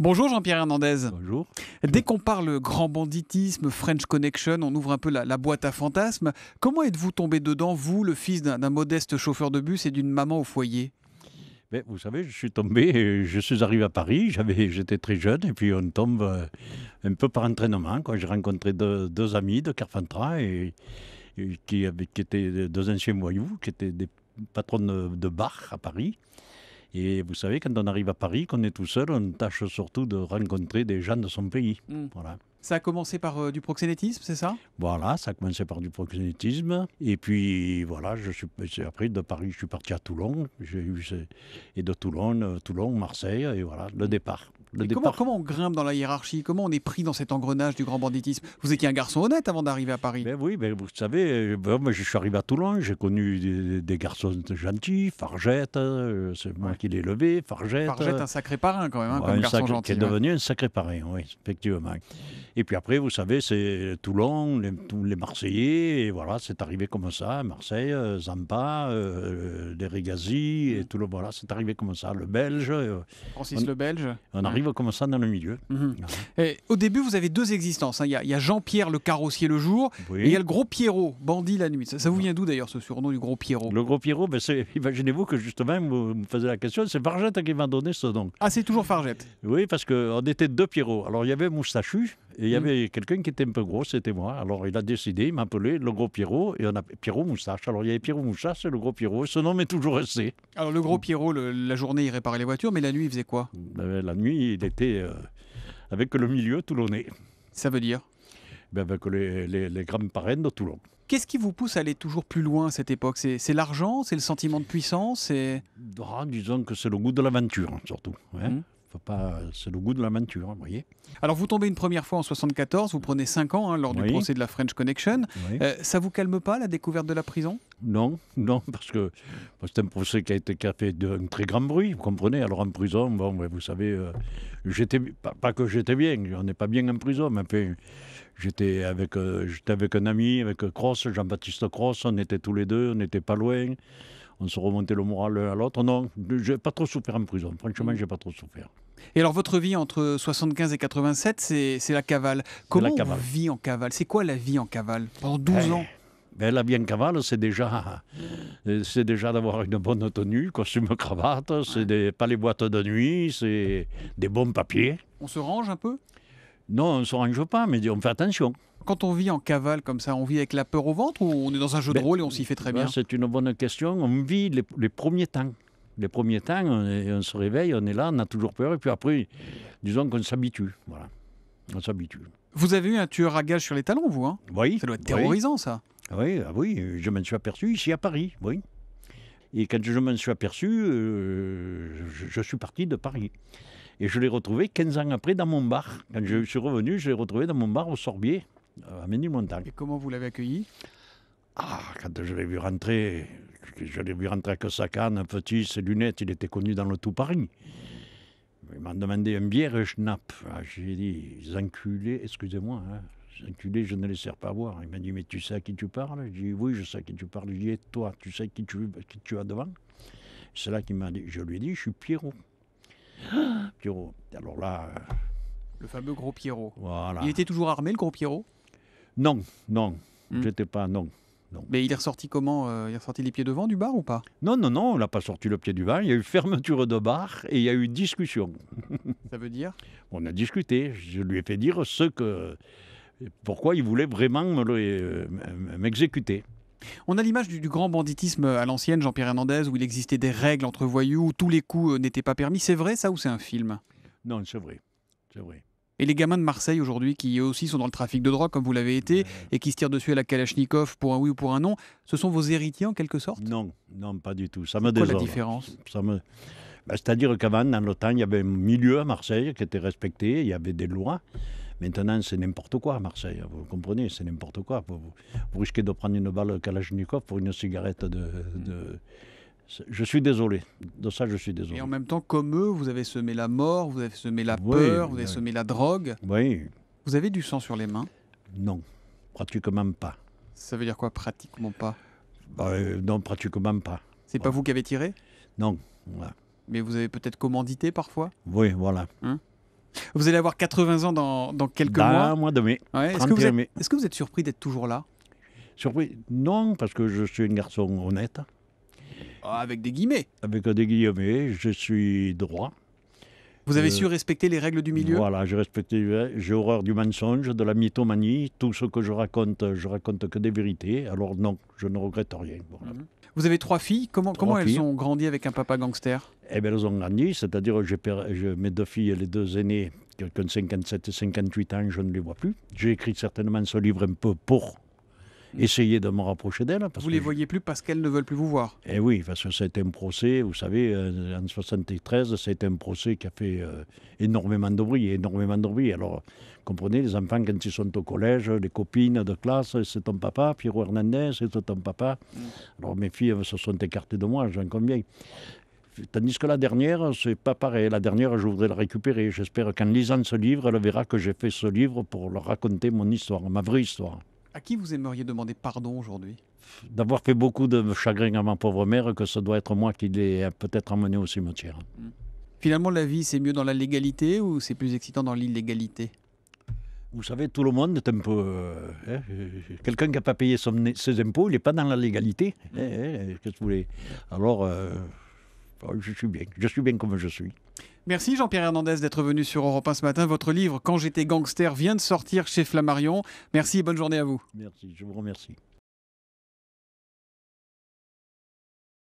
Bonjour Jean-Pierre Hernandez. Bonjour. Dès qu'on parle grand banditisme, French Connection, on ouvre un peu la, boîte à fantasmes. Comment êtes-vous tombé dedans, vous, le fils d'un modeste chauffeur de bus et d'une maman au foyer vous savez, je suis tombé, euh, je suis arrivé à Paris, j'étais très jeune, et puis on tombe euh, un peu par entraînement. J'ai rencontré deux, amis de Carpentras, et, qui, qui, étaient deux anciens voyous, qui étaient des patrons de, de à Paris. Et vous savez, quand on arrive à Paris, qu'on est tout seul, on tâche surtout de rencontrer des gens de son pays. Hmm. Voilà. Ça a commencé par euh, du proxénétisme, c'est ça Voilà, ça a commencé par du proxénétisme. Et puis voilà, je suis, après de Paris, je suis parti à Toulon. eu, et de Toulon, euh, Toulon, Marseille, et voilà, le départ comment, on grimpe dans la hiérarchie Comment on est pris dans cet engrenage du grand banditisme Vous étiez un garçon honnête avant d'arriver à Paris. Ben oui, ben vous savez, euh, ben je suis arrivé à Toulon, j'ai connu des, garçons gentils, Fargette, euh, c'est moi qui l'ai levé, Fargette. Fargette, un sacré parrain quand même, hein, comme garçon gentil. Qui est devenu un sacré parrain, oui, effectivement. Et puis après, vous savez, c'est Toulon, les, les Marseillais, et voilà, c'est arrivé comme ça, Marseille, euh, Zampa, euh, euh et mhm. tout le voilà, c'est arrivé comme ça, le Belge. Euh, Francis le Belge. On arrive comme ça dans le milieu. Mhm. Et au début, vous avez deux existences. Hein. Il y a, Jean-Pierre le carrossier le jour, et il y a le gros Pierrot, bandit la nuit. Ça, vous vient d'où d'ailleurs ce surnom du gros Pierrot Le gros Pierrot, ben imaginez-vous que justement, vous me faisiez la question, c'est Fargette qui m'a donné ce nom. Ah, c'est toujours Fargette Oui, parce qu'on était deux Pierrots. Alors il y avait Moustachu, il y mm. avait quelqu'un qui était un peu gros, c'était moi. Alors il a décidé, il appelé le gros Pierrot, et on a Pierrot Moustache. Alors il y avait Pierrot Moustache et le gros Pierrot, ce nom est toujours resté. Alors le gros Pierrot, la journée, il réparait les voitures, mais la nuit, il faisait quoi ben, La nuit, il était euh, avec le milieu toulonnais. Ça veut dire ben, Avec les, grands-parrains de Toulon. Qu'est-ce qui vous pousse à aller toujours plus loin à cette époque C'est l'argent C'est le sentiment de puissance et... Ah, disons que c'est le goût de l'aventure, hein, surtout. Hein. Mm c'est le goût de la menture, hein, vous voyez. Alors vous tombez une première fois en 74, vous prenez 5 ans hein, lors du procès de la French Connection. Euh, ça vous calme pas la découverte de la prison Non, non, parce que c'est un procès qui a été fait de, un très grand bruit, vous comprenez. Alors en prison, vous savez, euh, j'étais pas, que j'étais bien, on n'est pas bien en prison, mais j'étais avec, euh, j'étais avec un ami, avec Cross, Jean-Baptiste Cross, on était tous les deux, on n'était pas loin on se remontait le moral l'un à l'autre. Non, je n'ai pas trop souffert en prison. Franchement, mmh. je n'ai pas trop souffert. Et alors, votre vie entre 75 et 87, c'est la cavale. Comment la on vit en cavale C'est quoi la vie en cavale pendant 12 eh, ans ben, la bien cavale, c'est déjà, euh, c'est déjà d'avoir une bonne tenue, costume cravate, c'est pas les boîtes de nuit, c'est des bons papiers. On se range un peu Non, on ne se range pas, mais on fait attention. Quand on vit en cavale comme ça, on vit avec la peur au ventre ou on est dans un jeu de ben, rôle et on s'y fait très ben, bien C'est une bonne question. On vit les, les premiers temps. Les premiers temps, on, on, se réveille, on est là, on a toujours peur, et puis après, disons qu'on s'habitue. Voilà, on s'habitue. Vous avez eu un tueur à gage sur les talons, vous hein Oui. Ça doit être terrorisant, ça. Oui, ah oui, je m'en suis aperçu ici à Paris, oui. Et quand je m'en suis aperçu, euh, je, suis parti de Paris. Et je l'ai retrouvé 15 ans après dans mon bar. Quand je suis revenu, je l'ai retrouvé dans mon bar au Sorbier, euh, à Ménilmontagne. Et comment vous l'avez accueilli Ah, quand je l'ai vu rentrer, je l'ai vu rentrer avec sa canne, un petit, ses lunettes, il était connu dans le tout Paris. Il m'a demandé un bière et schnapp. Ah, j'ai dit, enculés, excusez-moi, hein, je ne les sers pas à boire. Il m'a dit, mais tu sais à qui tu parles J'ai dit, oui, je sais à qui tu parles. J'ai dit, toi, tu sais qui tu, qui tu as devant C'est là qu'il m'a dit, je lui ai dit, je suis Pierrot. Ah Pierrot, alors là... Euh, le fameux gros Pierrot. Il était toujours armé, le gros Pierrot Non, non, je hmm. j'étais pas, non. Mais il est ressorti comment euh, Il est ressorti les pieds devant du bar ou pas Non, non, non, on n'a pas sorti le pied du bar. Il y a eu fermeture de bar et il y a eu discussion. Ça veut dire On a discuté. Je lui ai fait dire ce que, pourquoi il voulait vraiment euh, m'exécuter. On a l'image du, grand banditisme à l'ancienne, Jean-Pierre Hernandez, où il existait des règles entre voyous, où tous les coups euh, n'étaient pas permis. C'est vrai ça ou c'est un film Non, c'est vrai. C'est vrai. Et les gamins de Marseille aujourd'hui, qui aussi sont dans le trafic de drogue, comme vous l'avez été, et qui se tirent dessus à la Kalachnikov pour un oui ou pour un non, ce sont vos héritiers en quelque sorte Non, non, pas du tout. Ça me la différence Ça me... Bah, c'est-à-dire qu'avant, dans l'OTAN, il y avait un milieu à Marseille qui était respecté, il y avait des lois. Maintenant, c'est n'importe quoi à Marseille, vous comprenez, c'est n'importe quoi. Vous, risquez de prendre une balle Kalachnikov pour une cigarette de mm. Je suis désolé. De ça, je suis désolé. Et en même temps, comme eux, vous avez semé la mort, vous avez semé la peur, vous avez semé la drogue. Oui. Vous avez du sang sur les mains Non, pratiquement pas. Ça veut dire quoi, pratiquement pas bah, euh, Non, pratiquement pas. C'est pas ah. vous qui avez tiré Non. Voilà. Mais vous avez peut-être commandité parfois Oui, voilà. Hein vous allez avoir 80 ans dans, dans quelques dans mois. mois de mai. Est-ce que, est que vous êtes surpris d'être toujours là Surpris Non, parce que je suis un garçon honnête. Ah, avec des guillemets. Avec des guillemets, je suis droit. Vous avez euh, su respecter les règles du milieu Voilà, j'ai respecté, j'ai horreur du mensonge, de la mythomanie. Tout ce que je raconte, je raconte que des vérités. Alors non, je ne regrette rien. Mhm. Vous avez trois filles. Comment, comment elles ont grandi avec un papa gangster Eh bien, elles ont grandi, c'est-à-dire que mes deux filles les deux aînés, qui ont 57 et 58 ans, je ne les vois plus. J'ai écrit certainement ce livre un peu pour essayer de me rapprocher d'elle. Vous ne les voyez plus parce qu'elles ne veulent plus vous voir Eh oui, parce que c'était un procès, vous savez, euh, en 1973, c'était un procès qui a fait euh, énormément de bruit, énormément de bruit. Alors, comprenez, les enfants, quand ils sont au collège, les copines de classe, c'est ton papa, Pierrot Hernandez, c'est ton papa. Mm. Alors, mes filles se sont écartées de moi, j'en conviens. Tandis que la dernière, c'est pas pareil. La dernière, je voudrais la récupérer. J'espère qu'en lisant ce livre, elle verra que j'ai fait ce livre pour leur raconter mon histoire, ma vraie histoire. À qui vous aimeriez demander pardon aujourd'hui D'avoir fait beaucoup de chagrin à ma pauvre mère, que ce doit être moi qui l'ai peut-être emmené au cimetière. Hmm. Finalement, la vie, c'est mieux dans la légalité ou c'est plus excitant dans l'illégalité vous savez, tout le monde est un peu. Euh, hein, euh, quelqu'un qui n'a pas payé ses impôts, il n'est pas dans la légalité. Hmm. Eh, eh, eh, qu'est-ce que vous voulez Alors. Euh, ah, je suis bien, je suis bien comme je suis. Merci Jean-Pierre Hernandez d'être venu sur Europe 1 ce matin. Votre livre Quand j'étais gangster vient de sortir chez Flammarion. Merci bonne journée à vous. Merci, je vous remercie.